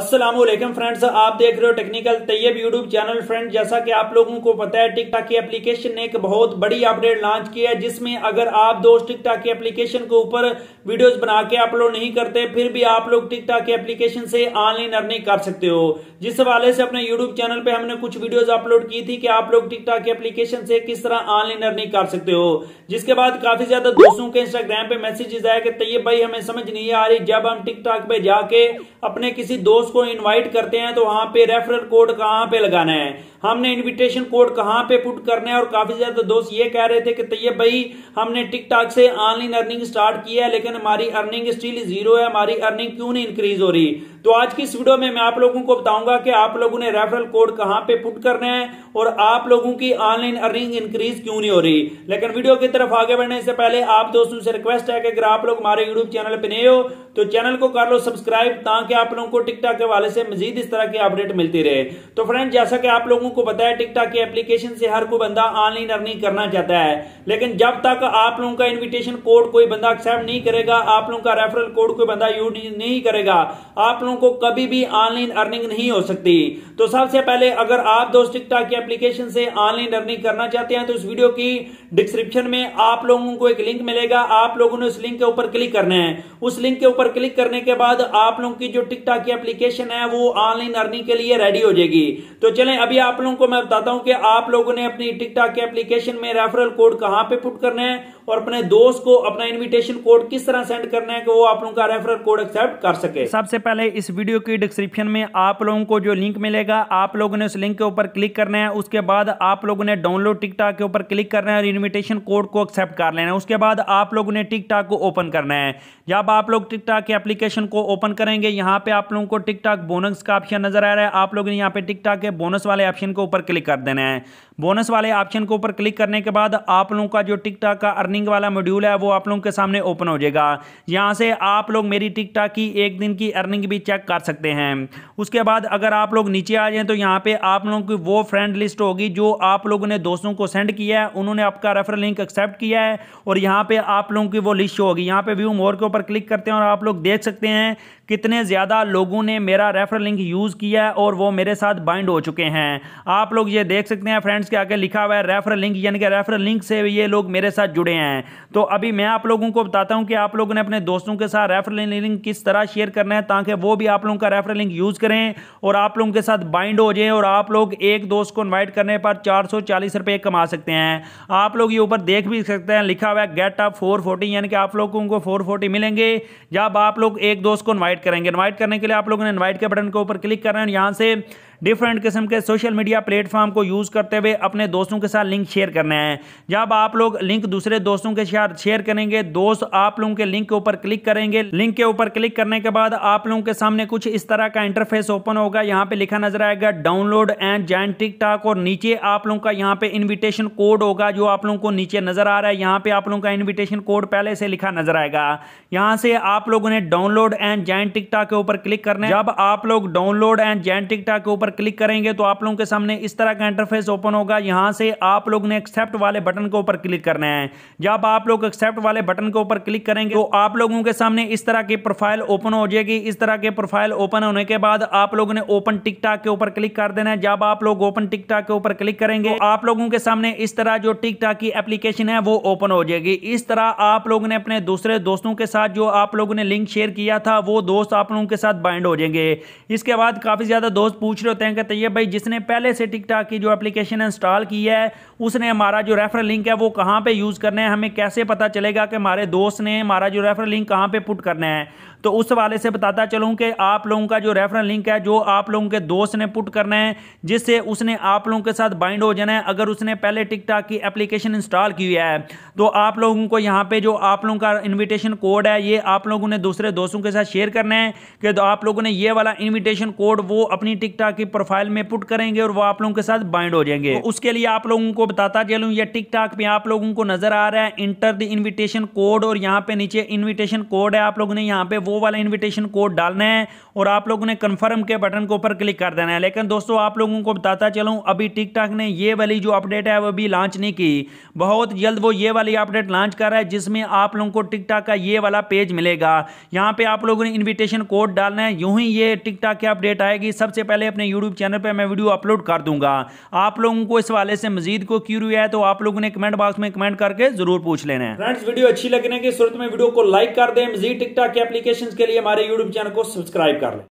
Aslam friends आप देख रहे हो technical Taiyab YouTube channel friend जैसा कि आप लोगों को पता है टिकटॉक की एप्लीकेशन ने एक बहुत बड़ी अपडेट लॉन्च की है जिसमें अगर आप दोस्त टिकटॉक की एप्लीकेशन के ऊपर वीडियोस बना के अपलोड नहीं करते फिर भी आप लोग टिकटॉक की एप्लीकेशन से ऑनलाइन अर्निंग कर सकते हो जिस हवाले से अपने यूट्यूब चैनल पर हमने कुछ वीडियोज अपलोड की थी कि आप लोग टिकटॉक की एप्लीकेशन से किस तरह ऑनलाइन अर्निंग कर सकते हो जिसके बाद काफी ज्यादा दोस्तों के इंस्टाग्राम पे मैसेजेस आया कि तैयब भाई हमें समझ नहीं आ रही जब हम टिकटॉक पे जाके अपने किसी दोस्त दोस्त को इनवाइट करते हैं तो वहां पे रेफरल कोड कहाँ पे लगाना है हमने इनविटेशन कोड कहाँ पे पुट करना है और काफी ज्यादा दोस्त ये कह रहे थे कि तैयब भाई हमने टिकटॉक से ऑनलाइन अर्निंग स्टार्ट किया है लेकिन हमारी अर्निंग स्टिल जीरो है हमारी अर्निंग क्यों नहीं इंक्रीज हो रही तो आज की इस वीडियो में मैं आप लोगों को बताऊंगा कि आप लोगों ने रेफरल कोड कहाँ पे पुट करना है और आप लोगों की ऑनलाइन अर्निंग इंक्रीज क्यों नहीं हो रही लेकिन वीडियो की तरफ आगे बढ़ने से पहले आप दोस्तों से रिक्वेस्ट है कि अगर आप लोग हमारे यूट्यूब चैनल पर नए हो तो चैनल को कर लो सब्सक्राइब ताकि आप लोगों को टिकटॉक के वाले से मजीद इस तरह की अपडेट मिलती रहे तो फ्रेंड जैसा कि आप लोगों को बताया टिकटॉक की एप्लीकेशन से हर कोई बंदा ऑनलाइन अर्निंग करना चाहता है लेकिन जब तक आप लोगों का इन्विटेशन कोड कोई बंदा एक्सेप्ट नहीं करेगा आप लोगों का रेफरल कोड कोई बंदा यूज नहीं करेगा आप लोगों को कभी भी ऑनलाइन अर्निंग नहीं हो सकती तो सबसे पहले अगर आप दोस्त टिकटॉक एप्लीकेशन से ऑनलाइन अर्निंग करना चाहते हैं तो इस वीडियो की डिस्क्रिप्शन में आप लोगों को एक लिंक मिलेगा आप लोगों ने उस लिंक के ऊपर क्लिक करना है उस लिंक के ऊपर क्लिक करने के बाद आप लोगों की जो टिकटॉक की एप्लीकेशन है वो ऑनलाइन अर्निंग के लिए रेडी हो जाएगी तो चले अभी आप लोगों को मैं बताता हूं कि आप लोगों ने अपनी टिकटॉक की एप्लीकेशन में रेफरल कोड कहां पर पुट करना है और अपने दोस्त को अपना इन्विटेशन कोड किस तरह सेंड करना है कि वो आप लोगों का रेफरल कोड एक्सेप्ट कर सके सबसे पहले इस वीडियो की डिस्क्रिप्शन में आप लोगों को जो लिंक मिलेगा आप लोगों ने उस लिंक के ऊपर क्लिक करना है उसके बाद आप लोगों ने डाउनलोड टिकटॉक के ऊपर क्लिक करना है और इन्विटेशन कोड को एक्सेप्ट कर लेना है उसके बाद आप लोगों ने टिकटॉक को ओपन करना है जब आप लोग टिकटॉक के एप्लीकेशन को ओपन करेंगे यहाँ पे आप लोगों को टिकटॉक बोनस का ऑप्शन नजर आ रहा है आप लोगों ने यहाँ पे टिकटॉक के बोनस वाले ऑप्शन के ऊपर क्लिक कर देना है बोनस वाले ऑप्शन के ऊपर क्लिक करने के बाद आप लोगों का जो टिकटॉक का अर्निंग वाला मॉड्यूल है वो आप लोगों के सामने ओपन हो जाएगा यहाँ से आप लोग मेरी टिकटॉक की एक दिन की अर्निंग भी चेक कर सकते हैं उसके बाद अगर आप लोग नीचे आ जाए तो यहाँ पे आप लोगों की वो फ्रेंड लिस्ट होगी जो आप लोगों ने दोस्तों को सेंड किया है उन्होंने आपका रेफर लिंक एक्सेप्ट किया है और यहाँ पर आप लोगों की वो लिस्ट होगी यहाँ पर व्यू मोर के ऊपर क्लिक करते हैं और आप लोग देख सकते हैं कितने ज़्यादा लोगों ने मेरा रेफर लिंक यूज़ किया है और वो मेरे साथ बाइंड हो चुके हैं आप लोग ये देख सकते हैं फ्रेंड्स के आगे लिखा हुआ है रेफर लिंक यानी कि रेफर लिंक से ये लोग मेरे साथ जुड़े हैं तो अभी मैं आप लोगों को बताता हूँ कि आप लोगों ने अपने दोस्तों के साथ रेफर लिंक किस तरह शेयर करना है ताकि वो भी आप लोगों का रेफर लिंक यूज़ करें और आप लोगों के साथ बाइंड हो जाए और आप लोग एक दोस्त को इन्वाइट करने पर चार सौ चालीस रुपये कमा सकते हैं आप लोग ये ऊपर देख भी सकते हैं लिखा हुआ है गेट अप फोर फोर्टी यानी कि आप लोगों को फोर फोर्टी मिलेंगे जब आप लोग एक दोस्त को इन्वाइट करेंगे इन्वाइट करने के लिए आप लोगों ने इन्वाइट के बटन के ऊपर क्लिक करना है यहाँ से डिफरेंट किस्म के सोशल मीडिया प्लेटफॉर्म को यूज़ करते हुए अपने दोस्तों के साथ लिंक शेयर करना है जब आप लोग लिंक दूसरे दोस्तों के साथ शेयर करेंगे दोस्त आप लोगों के लिंक के ऊपर क्लिक करेंगे लिंक के ऊपर क्लिक करने के बाद आप लोगों के सामने कुछ इस तरह का इंटरफेस ओपन होगा यहाँ पे लिखा नजर आएगा डाउनलोड एंड जॉइन टिकटॉक और नीचे आप लोगों का यहाँ पे इन्विटेशन कोड होगा जो आप लोगों को नीचे नजर आ रहा है यहाँ पे आप लोगों का इन्विटेशन कोड पहले से लिखा नजर आएगा यहाँ से आप लोगों ने डाउनलोड एंड जॉइन टिकटॉक के ऊपर क्लिक करना है जब आप लोग डाउनलोड एंड जॉइन टिकटॉक के ऊपर क्लिक करेंगे तो आप लोगों के सामने इस तरह का इंटरफेस ओपन होगा यहां से आप लोग ने एक्सेप्ट वाले बटन के ऊपर क्लिक करना है जब आप लोग एक्सेप्ट वाले बटन के ऊपर क्लिक करेंगे तो आप लोगों के सामने इस तरह की प्रोफाइल ओपन हो जाएगी इस तरह के प्रोफाइल ओपन होने के बाद आप लोगों ने ओपन टिकटॉक के ऊपर क्लिक कर देना है जब आप लोग ओपन टिकटॉक के ऊपर क्लिक करेंगे तो आप लोगों के सामने इस तरह जो टिकटॉक की एप्लीकेशन है वो ओपन हो जाएगी इस तरह आप लोगों ने अपने दूसरे दोस्तों के साथ जो आप लोगों ने लिंक शेयर किया था वो दोस्त आप लोगों के साथ बाइंड हो जाएंगे इसके बाद काफी ज्यादा दोस्त पूछ रहे होते हैं कहते हैं भाई जिसने पहले से टिकटॉक की जो एप्लीकेशन इंस्टॉल की है उसने हमारा जो रेफर लिंक है वो कहाँ पे यूज़ करना है हमें कैसे पता चलेगा कि हमारे दोस्त ने हमारा जो रेफर लिंक कहाँ पर पुट करना है तो उस वाले से बताता चलूँ कि आप लोगों का जो रेफरल लिंक है जो आप लोगों के दोस्त ने पुट करना है जिससे उसने आप लोगों के साथ बाइंड हो जाना है अगर उसने पहले टिकटॉक की एप्लीकेशन इंस्टॉल की है तो आप लोगों को यहाँ पे जो आप लोगों का इन्विटेशन कोड है ये आप लोगों ने दूसरे दोस्तों के साथ शेयर करना है कि तो आप लोगों ने ये वाला इन्विटेशन कोड वो अपनी टिकटॉक की प्रोफाइल में पुट करेंगे और वो आप लोगों के साथ बाइंड हो जाएंगे तो उसके लिए आप लोगों को बताता चलूँ ये टिकटॉक पे आप लोगों को नजर आ रहा है इंटर द इन्विटेशन कोड और यहाँ पे नीचे इन्विटेशन कोड है आप लोगों ने यहाँ पे वो वो वाला इन्विटेशन कोड डालना है और आप लोगों ने कन्फर्म के बटन के ऊपर क्लिक कर देना है लेकिन दोस्तों आप लोगों को बताता चलूँ अभी टिकटॉक ने ये वाली जो अपडेट है वो अभी लॉन्च नहीं की बहुत जल्द वो ये वाली अपडेट लॉन्च कर रहा है जिसमें आप लोगों को टिकटॉक का ये वाला पेज मिलेगा यहाँ पर आप लोगों ने इन्विटेशन कोड डालना है यूँ ही ये टिकटॉक की अपडेट आएगी सबसे पहले अपने यूट्यूब चैनल पर मैं वीडियो अपलोड कर दूंगा आप लोगों को इस वाले से मजीद को क्यूरू है तो आप लोगों ने कमेंट बॉक्स में कमेंट करके जरूर पूछ लेना है फ्रेंड्स वीडियो अच्छी लगने की सूरत में वीडियो को लाइक कर दें मजीद टिकटॉक की एप्लीकेशन नोटिफिकेशन के लिए हमारे यूट्यूब चैनल को सब्सक्राइब कर लें